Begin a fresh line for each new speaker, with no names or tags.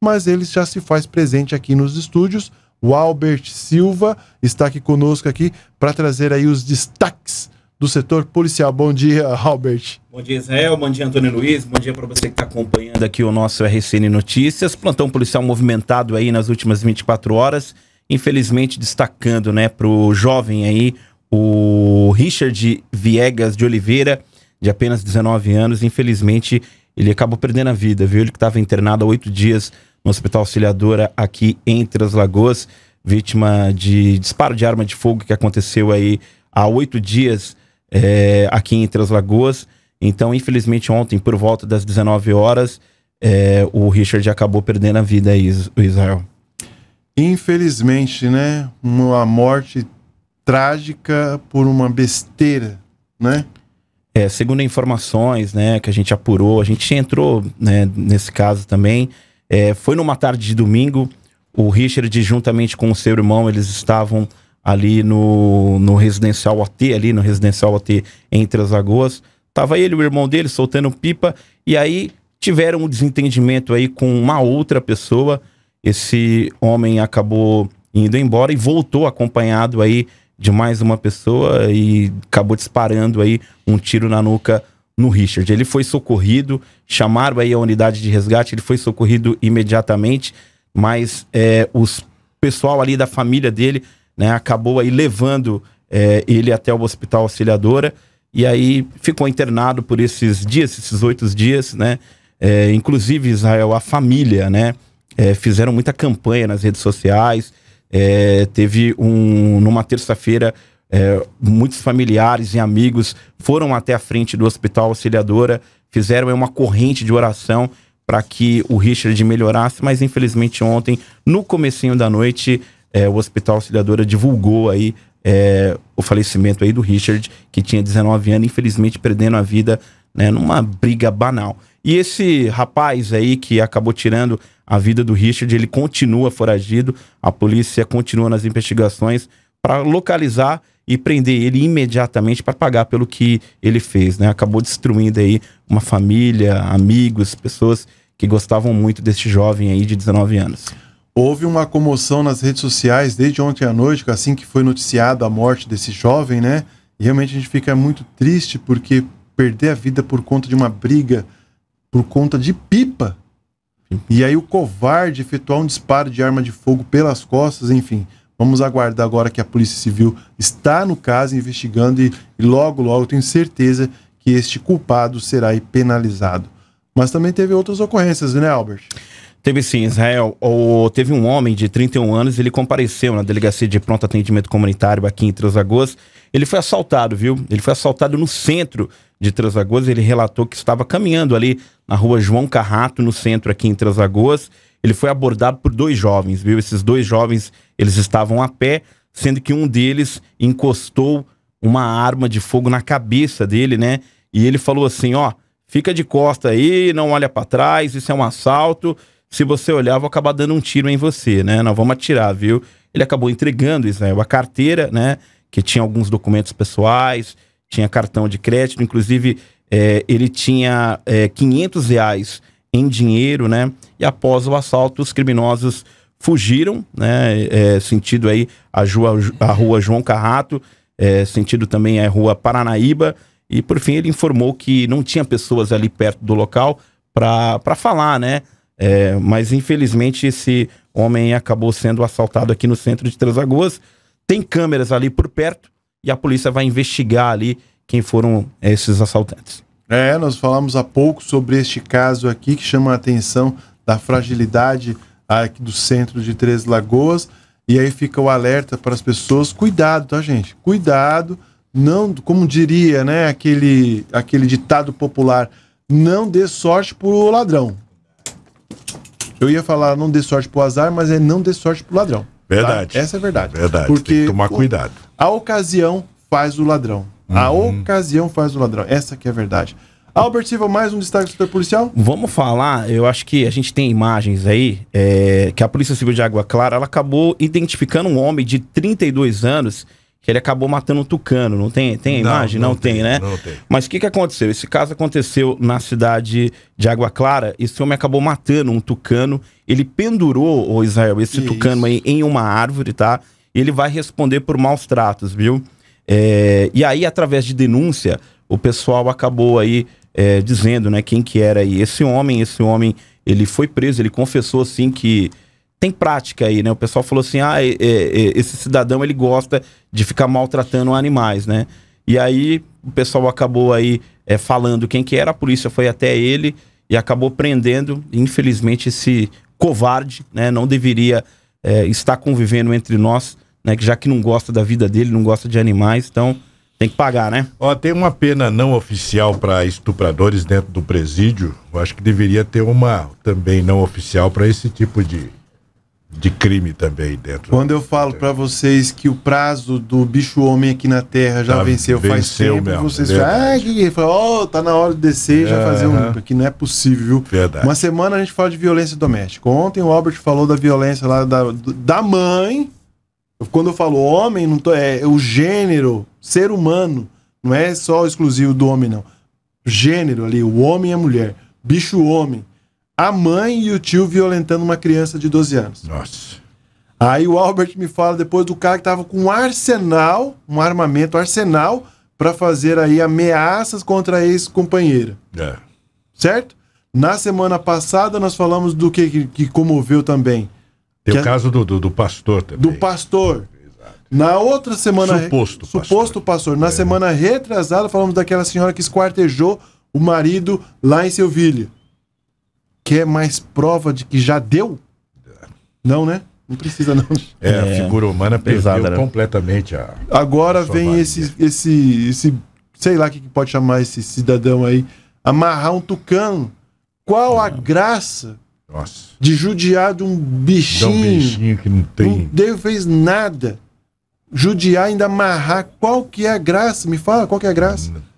mas ele já se faz presente aqui nos estúdios. O Albert Silva está aqui conosco aqui para trazer aí os destaques do setor policial. Bom dia, Albert.
Bom dia, Israel. Bom dia, Antônio Luiz. Bom dia para você que está acompanhando aqui o nosso RCN Notícias. Plantão policial movimentado aí nas últimas 24 horas. Infelizmente, destacando né, para o jovem aí, o Richard Viegas de Oliveira, de apenas 19 anos. Infelizmente, ele acabou perdendo a vida, viu? Ele que estava internado há oito dias no Hospital Auxiliadora aqui entre as Lagoas, vítima de disparo de arma de fogo que aconteceu aí há oito dias é, aqui entre as Lagoas. Então, infelizmente, ontem, por volta das 19 horas, é, o Richard acabou perdendo a vida aí, o Israel.
Infelizmente, né? Uma morte trágica por uma besteira, né?
É, segundo informações, né, que a gente apurou, a gente entrou né, nesse caso também. É, foi numa tarde de domingo, o Richard, juntamente com o seu irmão, eles estavam ali no, no residencial OT, ali no residencial OT entre as lagoas. Tava ele e o irmão dele soltando pipa, e aí tiveram um desentendimento aí com uma outra pessoa. Esse homem acabou indo embora e voltou acompanhado aí de mais uma pessoa e acabou disparando aí um tiro na nuca no Richard. Ele foi socorrido, chamaram aí a unidade de resgate, ele foi socorrido imediatamente, mas é, os pessoal ali da família dele né, acabou aí levando é, ele até o hospital auxiliadora e aí ficou internado por esses dias, esses oito dias, né? É, inclusive, Israel, a família, né? É, fizeram muita campanha nas redes sociais. É, teve um, numa terça-feira é, muitos familiares e amigos foram até a frente do hospital auxiliadora, fizeram uma corrente de oração para que o Richard melhorasse, mas infelizmente ontem, no comecinho da noite, é, o hospital auxiliadora divulgou aí é, o falecimento aí do Richard, que tinha 19 anos, infelizmente perdendo a vida né, numa briga banal. E esse rapaz aí que acabou tirando a vida do Richard, ele continua foragido, a polícia continua nas investigações, para localizar e prender ele imediatamente para pagar pelo que ele fez, né? Acabou destruindo aí uma família, amigos, pessoas que gostavam muito desse jovem aí de 19 anos.
Houve uma comoção nas redes sociais desde ontem à noite, assim que foi noticiada a morte desse jovem, né? E realmente a gente fica muito triste porque perder a vida por conta de uma briga, por conta de pipa. E aí o covarde efetuar um disparo de arma de fogo pelas costas, enfim. Vamos aguardar agora que a Polícia Civil está no caso, investigando, e, e logo, logo, tenho certeza que este culpado será penalizado.
Mas também teve outras ocorrências, né, Albert? Teve sim, Israel. Ou, teve um homem de 31 anos, ele compareceu na delegacia de pronto atendimento comunitário aqui em Três Lagoas. Ele foi assaltado, viu? Ele foi assaltado no centro de Três Lagoas. Ele relatou que estava caminhando ali na rua João Carrato, no centro aqui em Três Lagoas. Ele foi abordado por dois jovens, viu? Esses dois jovens, eles estavam a pé, sendo que um deles encostou uma arma de fogo na cabeça dele, né? E ele falou assim, ó, fica de costa aí, não olha para trás, isso é um assalto se você olhar, vou acabar dando um tiro em você, né? Não vamos atirar, viu? Ele acabou entregando Israel a carteira, né? Que tinha alguns documentos pessoais, tinha cartão de crédito, inclusive é, ele tinha é, 500 reais em dinheiro, né? E após o assalto, os criminosos fugiram, né? É, sentido aí a, a rua João Carrato, é, sentido também a rua Paranaíba. E por fim ele informou que não tinha pessoas ali perto do local para falar, né? É, mas infelizmente esse homem acabou sendo assaltado aqui no centro de Três Lagoas. Tem câmeras ali por perto e a polícia vai investigar ali quem foram é, esses assaltantes.
É, nós falamos há pouco sobre este caso aqui que chama a atenção da fragilidade aqui do centro de Três Lagoas. E aí fica o alerta para as pessoas, cuidado, tá, gente? Cuidado, não, como diria, né, aquele aquele ditado popular, não dê sorte para o ladrão. Eu ia falar não dê sorte pro azar, mas é não dê sorte pro ladrão. Tá? Verdade. Tá? Essa é verdade. Verdade. Porque Tem que tomar cuidado. A ocasião faz o ladrão. Uhum. A ocasião faz o ladrão. Essa que é a verdade. Albert Silva, mais um destaque do setor policial?
Vamos falar, eu acho que a gente tem imagens aí, é, que a Polícia Civil de Água Clara, ela acabou identificando um homem de 32 anos que ele acabou matando um tucano. Não tem, tem a imagem? Não, não, não tem, tem, né? Não tem. Mas o que, que aconteceu? Esse caso aconteceu na cidade de Água Clara. Esse homem acabou matando um tucano. Ele pendurou, o oh Israel, esse que tucano isso? aí em uma árvore, tá? Ele vai responder por maus tratos, viu? É, e aí, através de denúncia, o pessoal acabou aí é, dizendo, né, quem que era aí esse homem. Esse homem, ele foi preso, ele confessou, assim, que tem prática aí, né? O pessoal falou assim, ah, é, é, esse cidadão ele gosta de ficar maltratando animais, né? E aí o pessoal acabou aí é, falando quem que era, a polícia foi até ele e acabou prendendo, infelizmente, esse covarde, né? Não deveria é, estar convivendo entre nós, né? Já que não gosta da vida dele, não gosta de animais, então tem que pagar, né?
Ó, tem uma pena não oficial para estupradores dentro do presídio. Eu acho que deveria ter uma também não oficial para esse tipo de de crime também dentro. Quando eu falo para vocês que o prazo do bicho homem aqui na Terra já tá, venceu, faz venceu tempo, mesmo, vocês é falam, ah, que que é? fala, oh, tá na hora de descer, é, já fazer um, porque não é possível, viu? Verdade. Uma semana a gente fala de violência doméstica. Ontem o Albert falou da violência lá da, da mãe. Quando eu falo homem, não tô, é, é o gênero, ser humano, não é só exclusivo do homem não. O gênero ali, o homem e a mulher, bicho homem a mãe e o tio violentando uma criança de 12 anos. Nossa. Aí o Albert me fala depois do cara que estava com um arsenal, um armamento arsenal, para fazer aí ameaças contra a ex-companheira. É. Certo? Na semana passada nós falamos do que, que, que comoveu também. Tem que o caso do, do, do, pastor também. Do pastor. Exato. Na outra semana. Suposto pastor. Suposto pastor. Na é. semana retrasada falamos daquela senhora que esquartejou o marido lá em Sevilha. Quer é mais prova de que já deu? Não, né? Não precisa, não. É, a figura humana pesada perdeu né? completamente a. Agora a vem esse, esse, esse. Sei lá o que, que pode chamar esse cidadão aí. Amarrar um tucano. Qual não. a graça Nossa. de judiar de um bichinho? De um bichinho que não tem. Não deu, fez nada. Judiar, ainda amarrar. Qual que é a graça? Me fala, qual que é a graça? Não